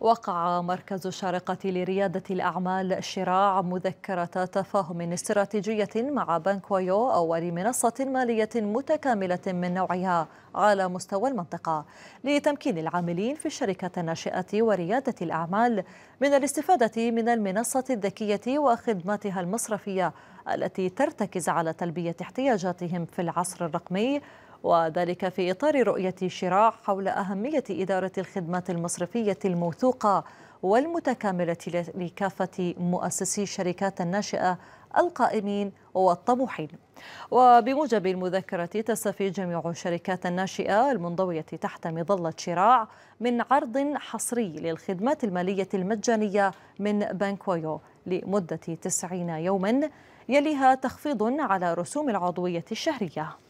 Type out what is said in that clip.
وقع مركز الشارقة لريادة الأعمال شراع مذكرة تفاهم استراتيجية مع بنك ويو أول منصة مالية متكاملة من نوعها على مستوى المنطقة لتمكين العاملين في الشركة الناشئة وريادة الأعمال من الاستفادة من المنصة الذكية وخدماتها المصرفية التي ترتكز على تلبية احتياجاتهم في العصر الرقمي وذلك في إطار رؤية شراع حول أهمية إدارة الخدمات المصرفية الموثوقة والمتكاملة لكافة مؤسسي الشركات الناشئة القائمين والطموحين وبموجب المذكرة تستفيد جميع الشركات الناشئة المنضوية تحت مظلة شراع من عرض حصري للخدمات المالية المجانية من بنك ويو لمدة 90 يوما يليها تخفيض على رسوم العضوية الشهرية